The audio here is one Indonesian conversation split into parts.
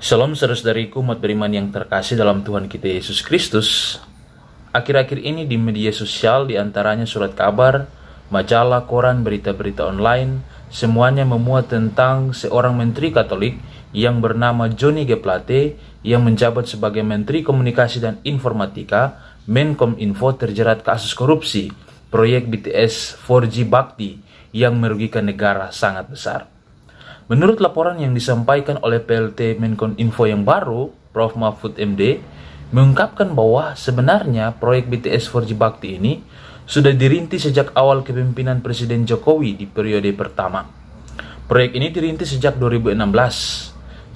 Shalom saudara-saudariku umat beriman yang terkasih dalam Tuhan kita Yesus Kristus. Akhir-akhir ini di media sosial diantaranya surat kabar, majalah, koran, berita-berita online, semuanya memuat tentang seorang menteri katolik yang bernama Johnny G. Plate yang menjabat sebagai Menteri Komunikasi dan Informatika Menkom Info terjerat kasus korupsi proyek BTS 4G Bakti yang merugikan negara sangat besar. Menurut laporan yang disampaikan oleh PLT Menkon Info yang baru, Prof. Mahfud MD, mengungkapkan bahwa sebenarnya proyek BTS 4G Bakti ini sudah dirintis sejak awal kepemimpinan Presiden Jokowi di periode pertama. Proyek ini dirintis sejak 2016.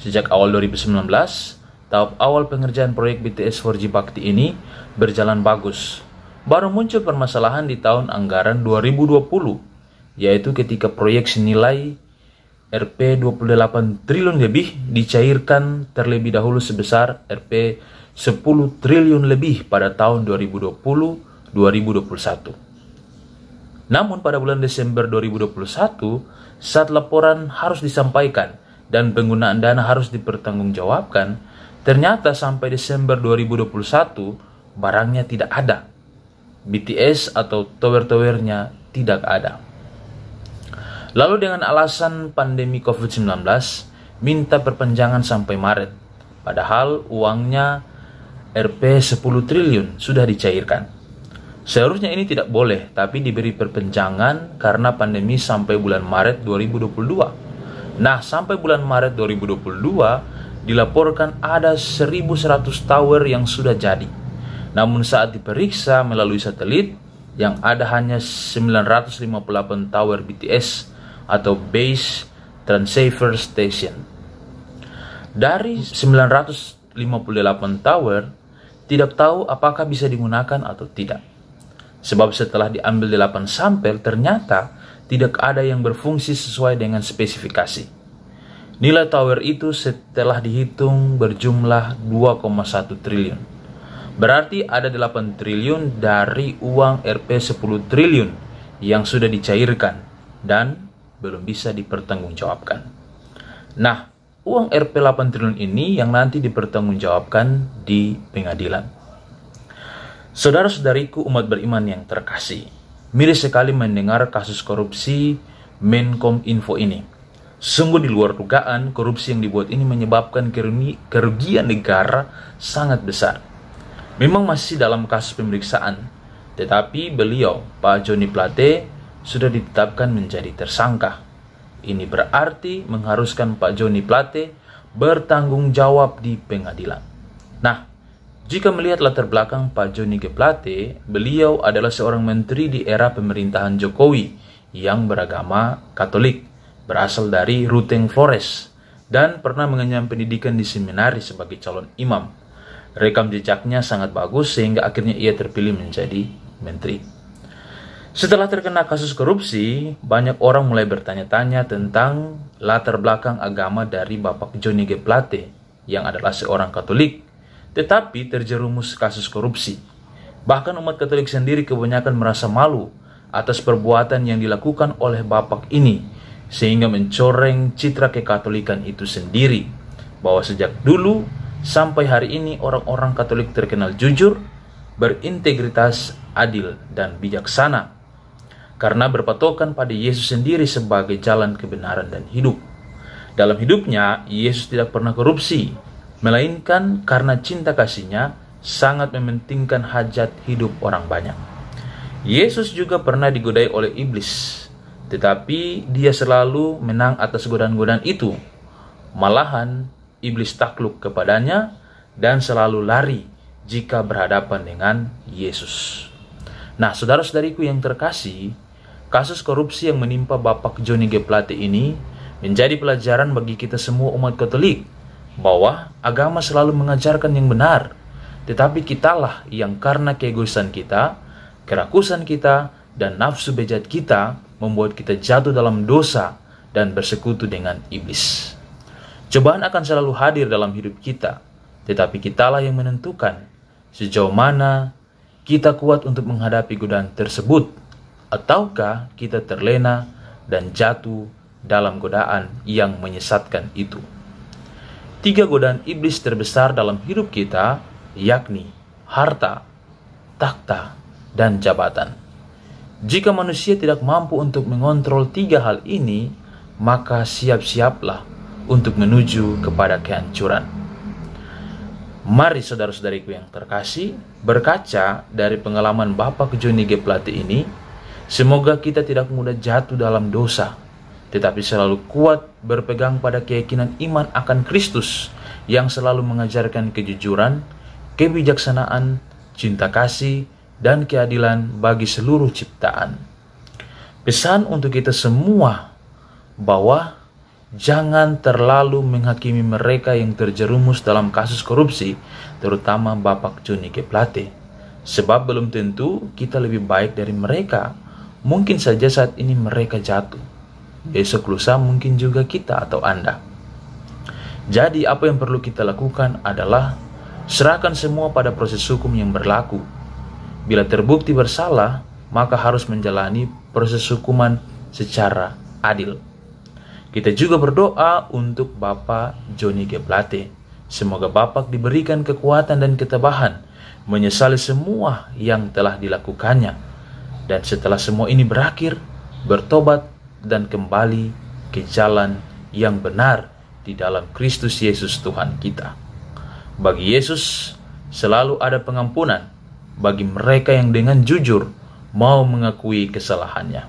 Sejak awal 2019, tahap awal pengerjaan proyek BTS 4G Bakti ini berjalan bagus. Baru muncul permasalahan di tahun anggaran 2020, yaitu ketika proyek senilai Rp 28 triliun lebih dicairkan terlebih dahulu sebesar Rp 10 triliun lebih pada tahun 2020-2021. Namun pada bulan Desember 2021, saat laporan harus disampaikan dan penggunaan dana harus dipertanggungjawabkan, ternyata sampai Desember 2021 barangnya tidak ada. BTS atau tower-towernya tidak ada. Lalu dengan alasan pandemi COVID-19 minta perpanjangan sampai Maret. Padahal uangnya Rp 10 triliun sudah dicairkan. Seharusnya ini tidak boleh, tapi diberi perpanjangan karena pandemi sampai bulan Maret 2022. Nah, sampai bulan Maret 2022 dilaporkan ada 1100 tower yang sudah jadi. Namun saat diperiksa melalui satelit yang ada hanya 958 tower BTS atau Base Transceiver Station. Dari 958 tower, tidak tahu apakah bisa digunakan atau tidak. Sebab setelah diambil 8 sampel, ternyata tidak ada yang berfungsi sesuai dengan spesifikasi. Nilai tower itu setelah dihitung berjumlah 2,1 triliun. Berarti ada 8 triliun dari uang Rp 10 triliun yang sudah dicairkan dan belum bisa dipertanggungjawabkan. Nah, uang Rp 8 triliun ini yang nanti dipertanggungjawabkan di pengadilan. Saudara-saudariku umat beriman yang terkasih, miris sekali mendengar kasus korupsi Menkom Info ini. Sungguh di luar dugaan, korupsi yang dibuat ini menyebabkan kerugian negara sangat besar. Memang masih dalam kasus pemeriksaan, tetapi beliau, Pak Joni Plate, sudah ditetapkan menjadi tersangka. Ini berarti mengharuskan Pak Joni Plate bertanggung jawab di pengadilan. Nah, jika melihat latar belakang Pak Joni G. Plate, beliau adalah seorang menteri di era pemerintahan Jokowi yang beragama Katolik, berasal dari Ruteng Flores, dan pernah mengenyam pendidikan di seminari sebagai calon imam. Rekam jejaknya sangat bagus sehingga akhirnya ia terpilih menjadi menteri. Setelah terkena kasus korupsi, banyak orang mulai bertanya-tanya tentang latar belakang agama dari Bapak Johnny G. Plate yang adalah seorang Katolik, tetapi terjerumus kasus korupsi. Bahkan umat Katolik sendiri kebanyakan merasa malu atas perbuatan yang dilakukan oleh Bapak ini, sehingga mencoreng citra kekatolikan itu sendiri. Bahwa sejak dulu sampai hari ini orang-orang Katolik terkenal jujur, berintegritas, adil, dan bijaksana karena berpatokan pada Yesus sendiri sebagai jalan kebenaran dan hidup. Dalam hidupnya, Yesus tidak pernah korupsi, melainkan karena cinta kasihnya sangat mementingkan hajat hidup orang banyak. Yesus juga pernah digodai oleh iblis, tetapi dia selalu menang atas godaan-godaan itu. Malahan, iblis takluk kepadanya dan selalu lari jika berhadapan dengan Yesus. Nah, saudara-saudariku yang terkasih, Kasus korupsi yang menimpa Bapak Johnny G. Plate ini menjadi pelajaran bagi kita semua umat Katolik bahwa agama selalu mengajarkan yang benar, tetapi kitalah yang karena keegoisan kita, kerakusan kita, dan nafsu bejat kita membuat kita jatuh dalam dosa dan bersekutu dengan iblis. Cobaan akan selalu hadir dalam hidup kita, tetapi kitalah yang menentukan sejauh mana kita kuat untuk menghadapi godaan tersebut ataukah kita terlena dan jatuh dalam godaan yang menyesatkan itu. Tiga godaan iblis terbesar dalam hidup kita, yakni harta, takhta, dan jabatan. Jika manusia tidak mampu untuk mengontrol tiga hal ini, maka siap-siaplah untuk menuju kepada kehancuran. Mari saudara-saudariku yang terkasih, berkaca dari pengalaman Bapak Joni G. Plate ini, Semoga kita tidak mudah jatuh dalam dosa, tetapi selalu kuat berpegang pada keyakinan iman akan Kristus yang selalu mengajarkan kejujuran, kebijaksanaan, cinta kasih, dan keadilan bagi seluruh ciptaan. Pesan untuk kita semua bahwa jangan terlalu menghakimi mereka yang terjerumus dalam kasus korupsi, terutama Bapak Juni Keplate, Sebab belum tentu kita lebih baik dari mereka. Mungkin saja saat ini mereka jatuh. Besok lusa mungkin juga kita atau Anda. Jadi apa yang perlu kita lakukan adalah serahkan semua pada proses hukum yang berlaku. Bila terbukti bersalah, maka harus menjalani proses hukuman secara adil. Kita juga berdoa untuk Bapak Joni Geblate. Semoga Bapak diberikan kekuatan dan ketabahan menyesali semua yang telah dilakukannya dan setelah semua ini berakhir, bertobat dan kembali ke jalan yang benar di dalam Kristus Yesus Tuhan kita. Bagi Yesus selalu ada pengampunan bagi mereka yang dengan jujur mau mengakui kesalahannya.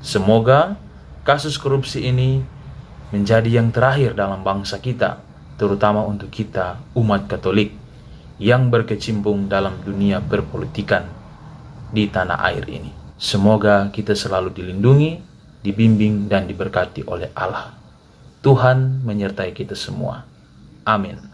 Semoga kasus korupsi ini menjadi yang terakhir dalam bangsa kita, terutama untuk kita umat Katolik yang berkecimpung dalam dunia perpolitikan di tanah air ini. Semoga kita selalu dilindungi, dibimbing, dan diberkati oleh Allah. Tuhan menyertai kita semua. Amin.